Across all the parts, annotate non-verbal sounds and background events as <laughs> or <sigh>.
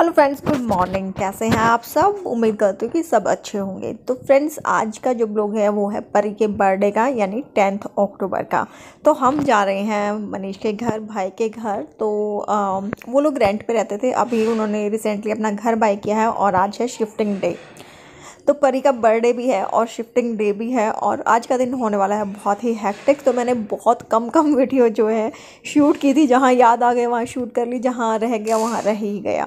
hello friends good morning कैसे हैं आप सब उम्मीद करती हूँ कि सब अच्छे होंगे तो फ्रेंड्स आज का जो ब्लॉग है वो है परी के बर्थडे का यानी टेंथ अक्टूबर का तो हम जा रहे हैं मनीष के घर भाई के घर तो आ, वो लोग रेंट पे रहते थे अभी उन्होंने रिसेंटली अपना घर बाई किया है और आज है शिफ्टिंग डे तो परी का बर्थडे भी है और शिफ्टिंग डे भी है और आज का दिन होने वाला है बहुत ही हैक्टिक तो मैंने बहुत कम कम वीडियो जो है शूट की थी जहाँ याद आ गए वहाँ शूट कर ली जहाँ रह गया वहाँ रह ही गया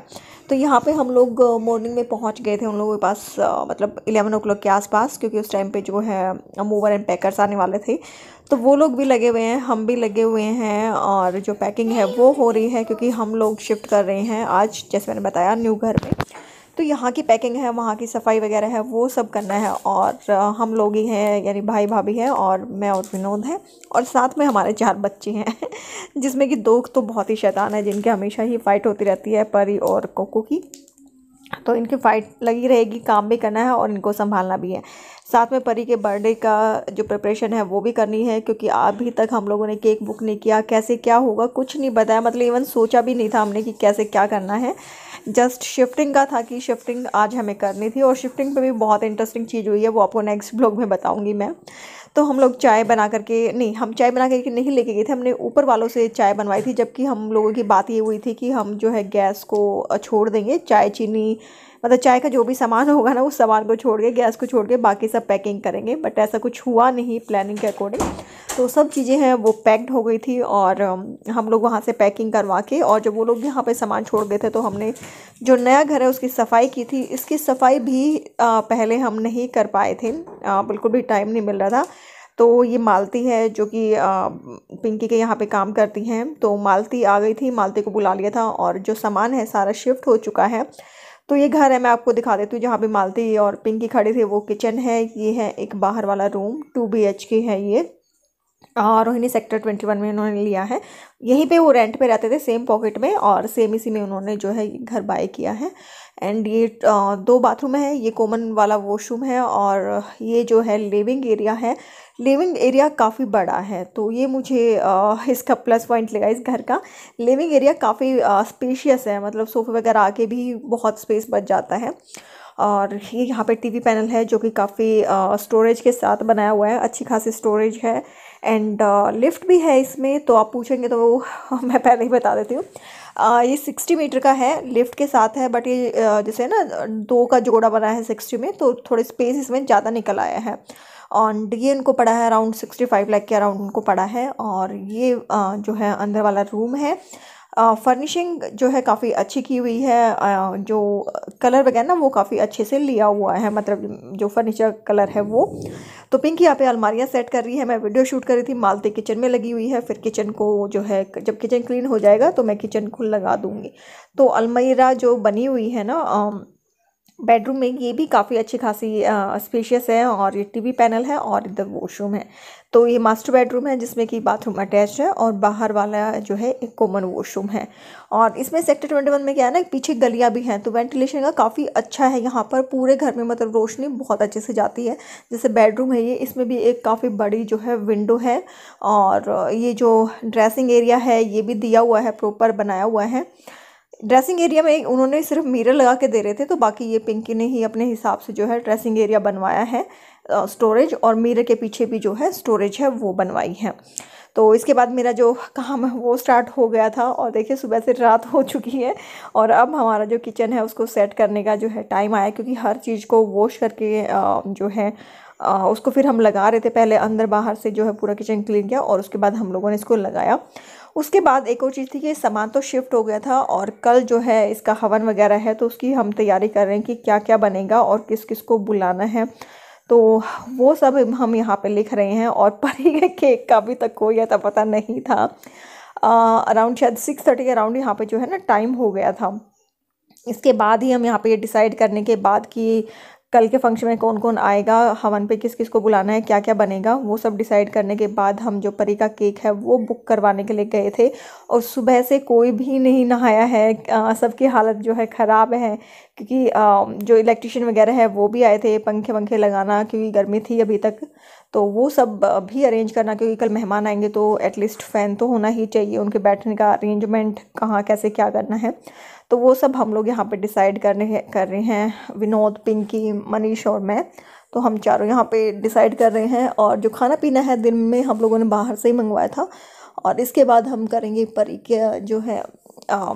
तो यहाँ पे हम लोग मॉर्निंग में पहुँच गए थे उन लोगों के पास मतलब इलेवन ओ के आसपास क्योंकि उस टाइम पे जो है मूवर एंड पैकर्स आने वाले थे तो वो लोग भी लगे हुए हैं हम भी लगे हुए हैं और जो पैकिंग है वो हो रही है क्योंकि हम लोग शिफ्ट कर रहे हैं आज जैसे मैंने बताया न्यू घर में तो यहाँ की पैकिंग है वहाँ की सफाई वगैरह है वो सब करना है और हम लोग ही हैं यानी भाई भाभी हैं और मैं और विनोद हैं और साथ में हमारे चार बच्चे हैं <laughs> जिसमें कि दो तो बहुत ही शैतान है जिनकी हमेशा ही फ़ाइट होती रहती है परी और कोको की तो इनकी फ़ाइट लगी रहेगी काम भी करना है और इनको संभालना भी है साथ में परी के बर्थडे का जो प्रिपरेशन है वो भी करनी है क्योंकि अभी तक हम लोगों ने केक बुक नहीं किया कैसे क्या होगा कुछ नहीं बताया मतलब इवन सोचा भी नहीं था हमने कि कैसे क्या करना है जस्ट शिफ्टिंग का था कि शिफ्टिंग आज हमें करनी थी और शिफ्टिंग पे भी बहुत इंटरेस्टिंग चीज़ हुई है वो आपको नेक्स्ट ब्लॉग में बताऊँगी मैं तो हम लोग चाय बना करके नहीं हम चाय बना करके नहीं लेके गए थे हमने ऊपर वालों से चाय बनवाई थी जबकि हम लोगों की बात ये हुई थी कि हम जो है गैस को छोड़ देंगे चाय चीनी मतलब चाय का जो भी सामान होगा ना उस सामान को छोड़ के गैस को छोड़ के बाकी सब पैकिंग करेंगे बट ऐसा कुछ हुआ नहीं प्लानिंग के अकॉर्डिंग तो सब चीज़ें हैं वो पैक्ड हो गई थी और um, हम लोग वहाँ से पैकिंग करवा के और जब वो लोग यहाँ पे सामान छोड़ गए थे तो हमने जो नया घर है उसकी सफ़ाई की थी इसकी सफ़ाई भी पहले हम नहीं कर पाए थे बिल्कुल भी टाइम नहीं मिल रहा था तो ये मालती है जो कि पिंकी के यहाँ पे काम करती हैं तो मालती आ गई थी मालती को बुला लिया था और जो सामान है सारा शिफ्ट हो चुका है तो ये घर है मैं आपको दिखा देती हूँ जहाँ पे मालती और पिंकी खड़े थे वो किचन है ये है एक बाहर वाला रूम टू बी एच के है ये रोहिणी सेक्टर ट्वेंटी वन में उन्होंने लिया है यहीं पे वो रेंट पे रहते थे सेम पॉकेट में और सेम इसी में उन्होंने जो है घर बाय किया है एंड ये दो बाथरूम है ये कॉमन वाला वॉशरूम है और ये जो है लिविंग एरिया है लिविंग एरिया काफ़ी बड़ा है तो ये मुझे आ, इसका प्लस पॉइंट लगा इस घर का लिविंग एरिया काफ़ी स्पेशियस है मतलब सोफे वगैरह आके भी बहुत स्पेस बच जाता है और ये यहाँ पे टीवी पैनल है जो कि काफ़ी स्टोरेज के साथ बनाया हुआ है अच्छी खासी स्टोरेज है एंड लिफ्ट भी है इसमें तो आप पूछेंगे तो वो <laughs> मैं पहले ही बता देती हूँ ये सिक्सटी मीटर का है लिफ्ट के साथ है बट ये जैसे ना दो का जोड़ा बना है सिक्सटी में तो थोड़े स्पेस इसमें ज़्यादा निकल आया है ऑन ये उनको पड़ा है अराउंड सिक्सटी फाइव लैख के अराउंड उनको पड़ा है और ये जो है अंदर वाला रूम है फर्निशिंग जो है काफ़ी अच्छी की हुई है जो कलर वगैरह ना वो काफ़ी अच्छे से लिया हुआ है मतलब जो फर्नीचर कलर है वो तो पिंक यहाँ पे अलमारियाँ सेट कर रही है मैं वीडियो शूट कर रही थी मालती किचन में लगी हुई है फिर किचन को जो है जब किचन क्लीन हो जाएगा तो मैं किचन खुल लगा दूँगी तो अलमीरा जो बनी हुई है ना बेडरूम में ये भी काफ़ी अच्छी खासी स्पेशियस है और ये टीवी पैनल है और इधर वॉशरूम है तो ये मास्टर बेडरूम है जिसमें कि बाथरूम अटैच है और बाहर वाला जो है एक कॉमन वॉशरूम है और इसमें सेक्टर ट्वेंटी वन में क्या है ना पीछे गलियाँ भी हैं तो वेंटिलेशन का काफ़ी अच्छा है यहाँ पर पूरे घर में मतलब रोशनी बहुत अच्छे से जाती है जैसे बेडरूम है ये इसमें भी एक काफ़ी बड़ी जो है विंडो है और ये जो ड्रेसिंग एरिया है ये भी दिया हुआ है प्रॉपर बनाया हुआ है ड्रेसिंग एरिया में उन्होंने सिर्फ मिरर लगा के दे रहे थे तो बाकी ये पिंकी ने ही अपने हिसाब से जो है ड्रेसिंग एरिया बनवाया है स्टोरेज और मिरर के पीछे भी जो है स्टोरेज है वो बनवाई है तो इसके बाद मेरा जो काम है वो स्टार्ट हो गया था और देखिए सुबह से रात हो चुकी है और अब हमारा जो किचन है उसको सेट करने का जो है टाइम आया क्योंकि हर चीज़ को वॉश करके जो है उसको फिर हम लगा रहे थे पहले अंदर बाहर से जो है पूरा किचन क्लीन किया और उसके बाद हम लोगों ने इसको लगाया उसके बाद एक और चीज़ थी कि सामान तो शिफ्ट हो गया था और कल जो है इसका हवन वगैरह है तो उसकी हम तैयारी कर रहे हैं कि क्या क्या बनेगा और किस किस को बुलाना है तो वो सब हम यहाँ पे लिख रहे हैं और <laughs> परी के केक का भी तक हो गया था पता नहीं था अराउंड शायद सिक्स थर्टी के अराउंड यहाँ पे जो है ना टाइम हो गया था इसके बाद ही हम यहाँ पे ये डिसाइड करने के बाद कि कल के फंक्शन में कौन कौन आएगा हवन पे किस किस को बुलाना है क्या क्या बनेगा वो सब डिसाइड करने के बाद हम जो परी का केक है वो बुक करवाने के लिए गए थे और सुबह से कोई भी नहीं नहाया है सबकी हालत जो है ख़राब है क्योंकि आ, जो इलेक्ट्रिशियन वगैरह है वो भी आए थे पंखे वंखे लगाना क्योंकि गर्मी थी अभी तक तो वो सब भी अरेंज करना क्योंकि कल मेहमान आएंगे तो एटलीस्ट फ़ैन तो होना ही चाहिए उनके बैठने का अरेंजमेंट कहाँ कैसे क्या करना है तो वो सब हम लोग यहाँ पे डिसाइड करने कर रहे हैं विनोद पिंकी मनीष और मैं तो हम चारों यहाँ पे डिसाइड कर रहे हैं और जो खाना पीना है दिन में हम लोगों ने बाहर से ही मंगवाया था और इसके बाद हम करेंगे परी के जो है आ,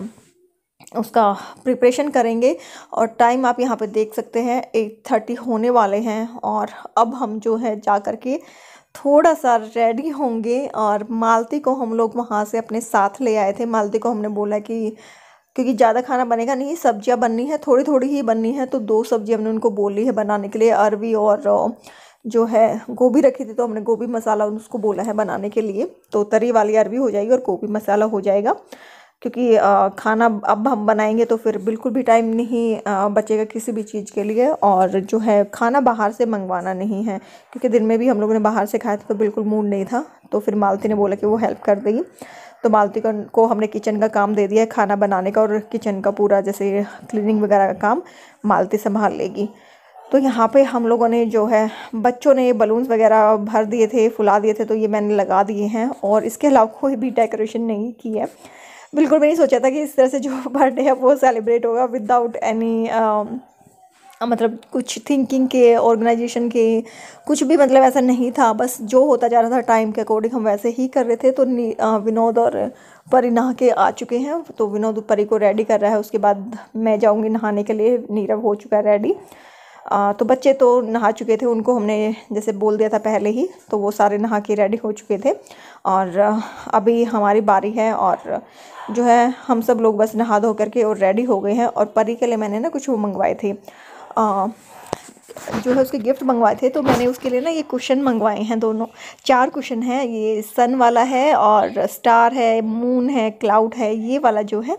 उसका प्रिपरेशन करेंगे और टाइम आप यहाँ पे देख सकते हैं एट थर्टी होने वाले हैं और अब हम जो है जा कर के थोड़ा सा रेडी होंगे और मालती को हम लोग वहाँ से अपने साथ ले आए थे मालती को हमने बोला कि क्योंकि ज़्यादा खाना बनेगा नहीं सब्जियाँ बननी है थोड़ी थोड़ी ही बननी है तो दो सब्जी हमने उनको बोली है बनाने के लिए अरवी और जो है गोभी रखी थी तो हमने गोभी मसाला उसको बोला है बनाने के लिए तो तरी वाली अरवी हो जाएगी और गोभी मसाला हो जाएगा क्योंकि खाना अब हम बनाएंगे तो फिर बिल्कुल भी टाइम नहीं बचेगा किसी भी चीज़ के लिए और जो है खाना बाहर से मंगवाना नहीं है क्योंकि दिन में भी हम लोगों ने बाहर से खाया था तो बिल्कुल मूड नहीं था तो फिर मालती ने बोला कि वो हेल्प कर देगी तो मालती को, को हमने किचन का काम दे दिया है खाना बनाने का और किचन का पूरा जैसे क्लीनिंग वगैरह का काम मालती संभाल लेगी तो यहाँ पे हम लोगों ने जो है बच्चों ने बलून्स वगैरह भर दिए थे फुला दिए थे तो ये मैंने लगा दिए हैं और इसके अलावा कोई भी डेकोरेशन नहीं की है बिल्कुल मैंने सोचा था कि इस तरह से जो बर्थडे <laughs> है वो सेलिब्रेट होगा विदाउट एनी मतलब कुछ थिंकिंग के ऑर्गेनाइजेशन के कुछ भी मतलब ऐसा नहीं था बस जो होता जा रहा था टाइम के अकॉर्डिंग हम वैसे ही कर रहे थे तो विनोद और परी नहा के आ चुके हैं तो विनोद परी को रेडी कर रहा है उसके बाद मैं जाऊँगी नहाने के लिए नीरव हो चुका है रेडी तो बच्चे तो नहा चुके थे उनको हमने जैसे बोल दिया था पहले ही तो वो सारे नहा के रेडी हो चुके थे और अभी हमारी बारी है और जो है हम सब लोग बस नहा धो करके और रेडी हो गए हैं और परी के लिए मैंने ना कुछ वो मंगवाए थे आ, जो है उसके गिफ्ट मंगवाए थे तो मैंने उसके लिए ना ये कुशन मंगवाए हैं दोनों चार कुशन हैं ये सन वाला है और स्टार है मून है क्लाउड है ये वाला जो है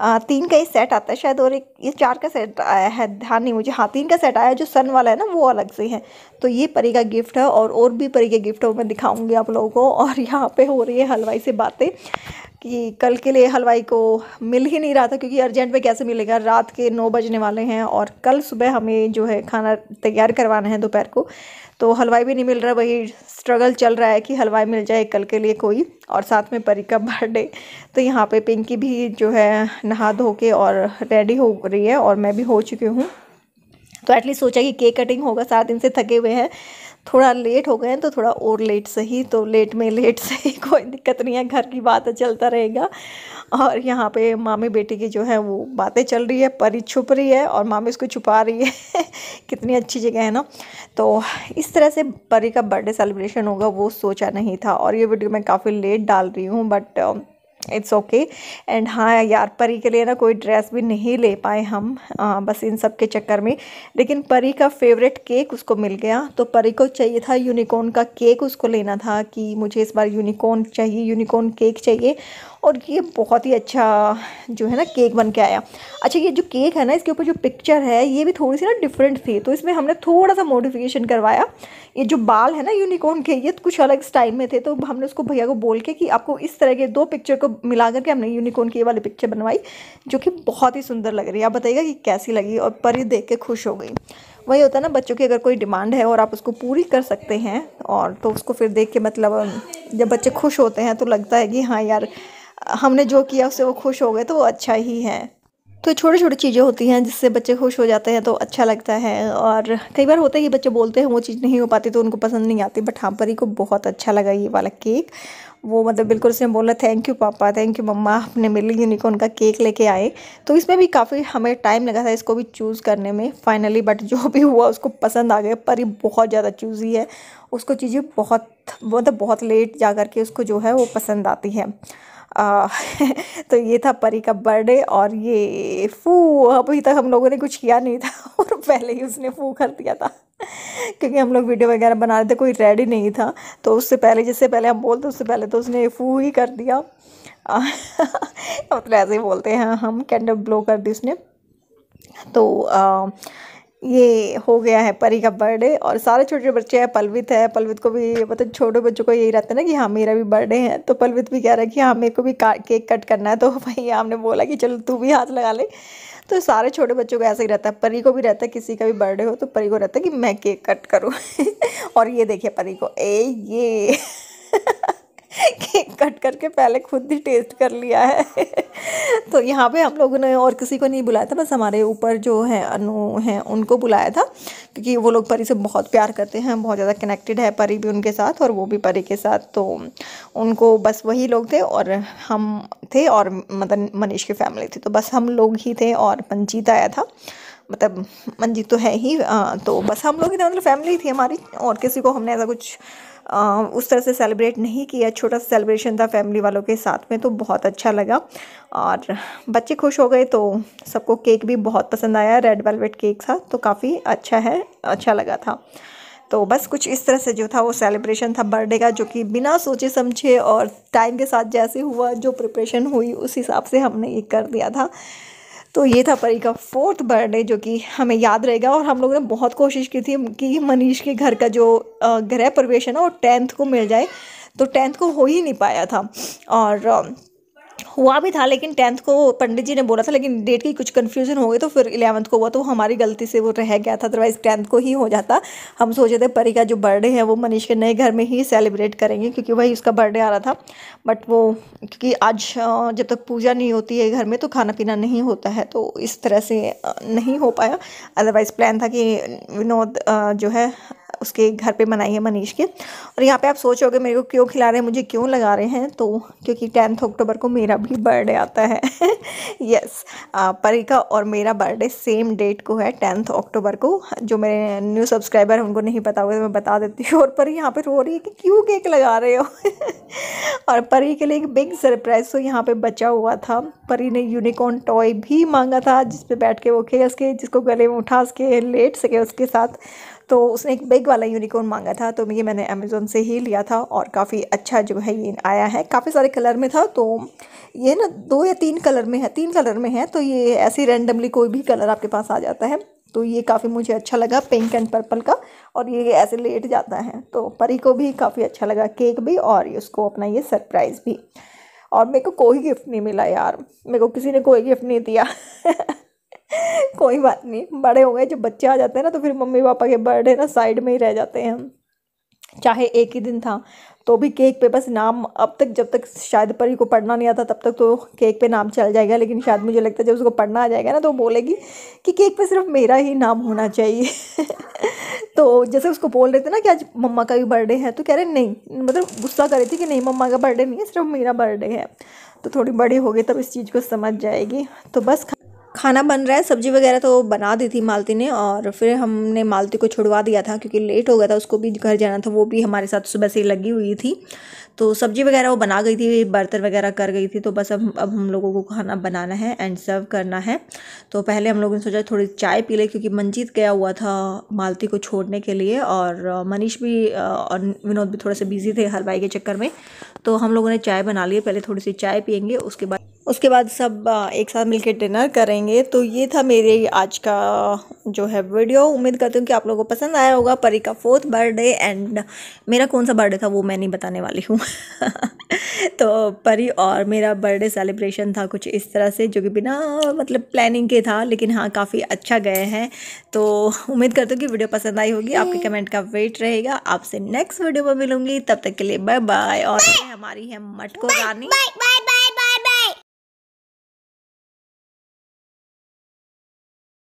आ, तीन का ही सेट आता है शायद और एक ये चार का सेट आया है ध्यान नहीं मुझे हाँ तीन का सेट आया जो सन वाला है ना वो अलग से है तो ये परी का गिफ्ट है और और भी परी के गिफ्ट मैं दिखाऊंगी आप लोगों को और यहाँ पे हो रही है हलवाई से बातें कि कल के लिए हलवाई को मिल ही नहीं रहा था क्योंकि अर्जेंट में कैसे मिलेगा रात के नौ बजने वाले हैं और कल सुबह हमें जो है खाना तैयार करवाना है दोपहर को तो हलवाई भी नहीं मिल रहा वही स्ट्रगल चल रहा है कि हलवाई मिल जाए कल के लिए कोई और साथ में परी का बर्थडे तो यहाँ पे पिंकी भी जो है नहा धो के और रेडी हो रही है और मैं भी हो चुकी हूँ तो एटलीस्ट सोचा कि केक कटिंग होगा सात दिन से थके हुए हैं थोड़ा लेट हो गए हैं तो थोड़ा और लेट सही तो लेट में लेट सही कोई दिक्कत नहीं है घर की बात चलता रहेगा और यहाँ पे मामी बेटी की जो है वो बातें चल रही है परी छुप रही है और मामी उसको छुपा रही है <laughs> कितनी अच्छी जगह है ना तो इस तरह से परी का बर्थडे सेलिब्रेशन होगा वो सोचा नहीं था और ये वीडियो मैं काफ़ी लेट डाल रही हूँ बट इट्स ओके एंड हाँ यार परी के लिए ना कोई ड्रेस भी नहीं ले पाए हम आ, बस इन सब के चक्कर में लेकिन परी का फेवरेट केक उसको मिल गया तो परी को चाहिए था यूनिकॉर्न का केक उसको लेना था कि मुझे इस बार यूनिकॉर्न चाहिए यूनिकॉर्न केक चाहिए और ये बहुत ही अच्छा जो है ना केक बन के आया अच्छा ये जो केक है ना इसके ऊपर जो पिक्चर है ये भी थोड़ी सी ना डिफरेंट थी तो इसमें हमने थोड़ा सा मोडिफिकेशन करवाया ये जो बाल है ना यूनिकॉर्न के ये कुछ अलग स्टाइल में थे तो हमने उसको भैया को बोल के कि आपको इस तरह के दो पिक्चर को मिला करके हमने यूनिकॉर्न की ये वाली पिक्चर बनवाई जो कि बहुत ही सुंदर लग रही है आप बताइएगा कि कैसी लगी और परी देख के खुश हो गई वही होता है ना बच्चों की अगर कोई डिमांड है और आप उसको पूरी कर सकते हैं और तो उसको फिर देख के मतलब जब बच्चे खुश होते हैं तो लगता है कि हाँ यार हमने जो किया उससे वो खुश हो गए तो वो अच्छा ही है तो छोटी छोटी चीज़ें होती हैं जिससे बच्चे खुश हो जाते हैं तो अच्छा लगता है और कई बार होता है कि बच्चे बोलते हैं वो चीज़ नहीं हो पाती तो उनको पसंद नहीं आती बट हाँ परी को बहुत अच्छा लगा ये वाला केक वो मतलब बिल्कुल उसने बोला थैंक यू पापा थैंक यू मम्मा अपने मिली यूनिकॉर्न का केक लेके आए तो इसमें भी काफ़ी हमें टाइम लगा था इसको भी चूज़ करने में फाइनली बट जो भी हुआ उसको पसंद आ गया परी बहुत ज़्यादा चूज़ी है उसको चीज़ें बहुत मतलब बहुत लेट जा कर के उसको जो है वो पसंद आती है आ, <laughs> तो ये था परी का बर्थडे और ये फू अभी तक हम लोगों ने कुछ किया नहीं था <laughs> और पहले ही उसने फू कर दिया था <laughs> क्योंकि हम लोग वीडियो वगैरह बना रहे थे कोई रेडी नहीं था तो उससे पहले जिससे पहले हम बोलते उससे पहले तो उसने फू ही कर दिया मतलब ऐसे ही बोलते हैं हम कैंडल ब्लो कर दी उसने तो आ, ये हो गया है परी का बर्थडे और सारे छोटे बच्चे हैं पलवित है पलवित को भी मतलब छोटे बच्चों को यही रहता है ना कि हाँ मेरा भी बर्थडे है तो पलवित भी कह रहा है कि हाँ मेरे को भी केक कट करना है तो <laughs> भाई हमने बोला कि चलो तू भी हाथ लगा ले तो सारे छोटे बच्चों को ऐसा ही रहता है परी को भी रहता है किसी का भी बर्थडे हो तो परी को रहता है कि मैं केक कट करूँ <laughs> और ये देखिए परी को ए ये केक कट करके पहले खुद ही टेस्ट कर लिया है तो यहाँ पे हम लोगों ने और किसी को नहीं बुलाया था बस हमारे ऊपर जो है अनु हैं उनको बुलाया था क्योंकि वो लोग परी से बहुत प्यार करते हैं बहुत ज़्यादा कनेक्टेड है परी भी उनके साथ और वो भी परी के साथ तो उनको बस वही लोग थे और हम थे और मतलब मनीष की फैमिली थी तो बस हम लोग ही थे और पंचीत आया था मतलब मंजीत तो है ही आ, तो बस हम लोग ही मतलब फैमिली थी हमारी और किसी को हमने ऐसा कुछ आ, उस तरह से सेलिब्रेट नहीं किया छोटा सा सेलिब्रेशन था फैमिली वालों के साथ में तो बहुत अच्छा लगा और बच्चे खुश हो गए तो सबको केक भी बहुत पसंद आया रेड वेलवेट केक था तो काफ़ी अच्छा है अच्छा लगा था तो बस कुछ इस तरह से जो था वो सेलिब्रेशन था बर्थडे का जो कि बिना सोचे समझे और टाइम के साथ जैसे हुआ जो प्रिपरेशन हुई उस हिसाब से हमने ये कर दिया था तो ये था परी का फोर्थ बर्थडे जो कि हमें याद रहेगा और हम लोगों ने बहुत कोशिश की थी कि मनीष के घर का जो गृह प्रवेश है ना वो टेंथ को मिल जाए तो टेंथ को हो ही नहीं पाया था और हुआ भी था लेकिन टेंथ को पंडित जी ने बोला था लेकिन डेट की कुछ कन्फ्यूजन हो गई तो फिर इलेवंथ को हुआ तो हमारी गलती से वो रह गया था अदरवाइज़ टेंथ को ही हो जाता हम सोचे थे परी का जो बर्थडे है वो मनीष के नए घर में ही सेलिब्रेट करेंगे क्योंकि वही उसका बर्थडे आ रहा था बट वो क्योंकि आज जब तक पूजा नहीं होती है घर में तो खाना पीना नहीं होता है तो इस तरह से नहीं हो पाया अदरवाइज़ प्लान था कि विनोद जो है उसके घर पे मनाई है मनीष के और यहाँ पे आप सोचोगे मेरे को क्यों खिला रहे हैं मुझे क्यों लगा रहे हैं तो क्योंकि टेंथ अक्टूबर को मेरा भी बर्थडे आता है यस परी का और मेरा बर्थडे सेम डेट को है टेंथ अक्टूबर को जो मेरे न्यू सब्सक्राइबर हैं उनको नहीं पता होगा तो मैं बता देती हूँ और परी यहाँ पर रो रही है कि क्यों केक लगा रहे हो <laughs> और परी के लिए एक बिग सरप्राइज तो यहाँ पर बचा हुआ था परी ने यूनिकॉर्न टॉय भी मांगा था जिसपे बैठ के वो खेल सके जिसको गले में उठा सके लेट सके उसके साथ तो उसने एक बिग वाला यूनिकॉर्न मांगा था तो ये मैंने अमेज़ोन से ही लिया था और काफ़ी अच्छा जो है ये आया है काफ़ी सारे कलर में था तो ये ना दो या तीन कलर में है तीन कलर में है तो ये ऐसे रेंडमली कोई भी कलर आपके पास आ जाता है तो ये काफ़ी मुझे अच्छा लगा पिंक एंड पर्पल का और ये ऐसे लेट जाता है तो परी को भी काफ़ी अच्छा लगा केक भी और उसको अपना ये सरप्राइज़ भी और मेरे को कोई गिफ्ट नहीं मिला यार मेरे को किसी ने कोई गिफ्ट नहीं दिया <laughs> कोई बात नहीं बड़े हो गए जब बच्चे आ जाते हैं ना तो फिर मम्मी पापा के बर्थडे ना साइड में ही रह जाते हैं चाहे एक ही दिन था तो भी केक पे बस नाम अब तक जब तक शायद परी को पढ़ना नहीं आता तब तक तो केक पे नाम चल जाएगा लेकिन शायद मुझे लगता है जब उसको पढ़ना आ जाएगा ना तो बोलेगी कि केक पे सिर्फ मेरा ही नाम होना चाहिए <laughs> तो जैसे उसको बोल रहे थे ना कि आज मम्मा का भी बर्थडे है तो कह रहे नहीं मतलब गुस्सा कर रही थी कि नहीं मम्मा का बर्थडे नहीं है सिर्फ मेरा बर्थडे है तो थोड़ी बड़ी होगी तब इस चीज़ को समझ जाएगी तो बस खाना बन रहा है सब्ज़ी वगैरह तो बना दी थी मालती ने और फिर हमने मालती को छुड़वा दिया था क्योंकि लेट हो गया था उसको भी घर जाना था वो भी हमारे साथ सुबह से लगी हुई थी तो सब्ज़ी वगैरह वो बना गई थी बर्तन वगैरह कर गई थी तो बस अब अब हम लोगों को खाना बनाना है एंड सर्व करना है तो पहले हम लोगों ने सोचा थोड़ी चाय पी ले क्योंकि मंजीत गया हुआ था मालती को छोड़ने के लिए और मनीष भी और विनोद भी थोड़े से बिज़ी थे हलवाई के चक्कर में तो हम लोगों ने चाय बना ली पहले थोड़ी सी चाय पियेंगे उसके बाद उसके बाद सब एक साथ मिलकर डिनर करेंगे तो ये था मेरे आज का जो है वीडियो उम्मीद करती हूँ कि आप लोगों को पसंद आया होगा परी का फोर्थ बर्थडे एंड मेरा कौन सा बर्थडे था वो मैं नहीं बताने वाली हूँ <laughs> तो परी और मेरा बर्थडे सेलिब्रेशन था कुछ इस तरह से जो कि बिना मतलब प्लानिंग के था लेकिन हाँ काफ़ी अच्छा गए हैं तो उम्मीद करती हूँ कि वीडियो पसंद आई होगी आपके कमेंट का वेट रहेगा आपसे नेक्स्ट वीडियो में मिलूंगी तब तक के लिए बाय बाय और हमारी है मटको रानी